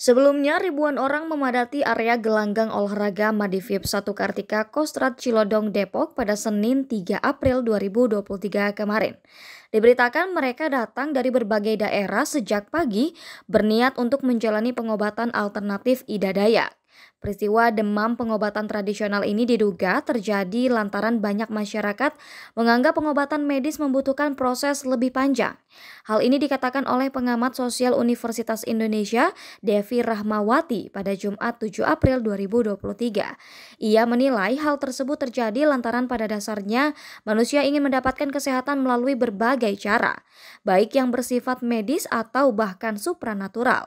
Sebelumnya, ribuan orang memadati area gelanggang olahraga Madivip 1 Kartika Kostrad Cilodong Depok pada Senin 3 April 2023 kemarin. Diberitakan mereka datang dari berbagai daerah sejak pagi berniat untuk menjalani pengobatan alternatif Ida Dayak. Peristiwa demam pengobatan tradisional ini diduga terjadi lantaran banyak masyarakat menganggap pengobatan medis membutuhkan proses lebih panjang. Hal ini dikatakan oleh pengamat sosial Universitas Indonesia, Devi Rahmawati, pada Jumat 7 April 2023. Ia menilai hal tersebut terjadi lantaran pada dasarnya manusia ingin mendapatkan kesehatan melalui berbagai cara, baik yang bersifat medis atau bahkan supranatural.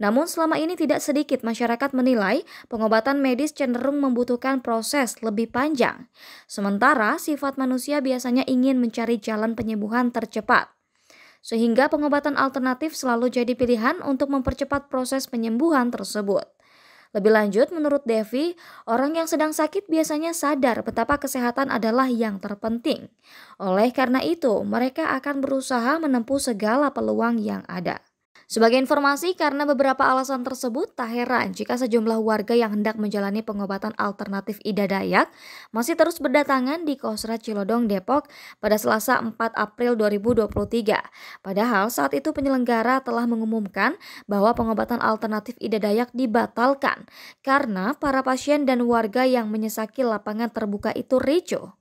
Namun selama ini tidak sedikit masyarakat menilai pengobatan medis cenderung membutuhkan proses lebih panjang. Sementara sifat manusia biasanya ingin mencari jalan penyembuhan tercepat. Sehingga pengobatan alternatif selalu jadi pilihan untuk mempercepat proses penyembuhan tersebut. Lebih lanjut, menurut Devi, orang yang sedang sakit biasanya sadar betapa kesehatan adalah yang terpenting. Oleh karena itu, mereka akan berusaha menempuh segala peluang yang ada. Sebagai informasi, karena beberapa alasan tersebut, tak heran jika sejumlah warga yang hendak menjalani pengobatan alternatif Ida Dayak masih terus berdatangan di Kosra Cilodong, Depok pada Selasa 4 April 2023. Padahal saat itu penyelenggara telah mengumumkan bahwa pengobatan alternatif Ida Dayak dibatalkan karena para pasien dan warga yang menyesaki lapangan terbuka itu ricuh.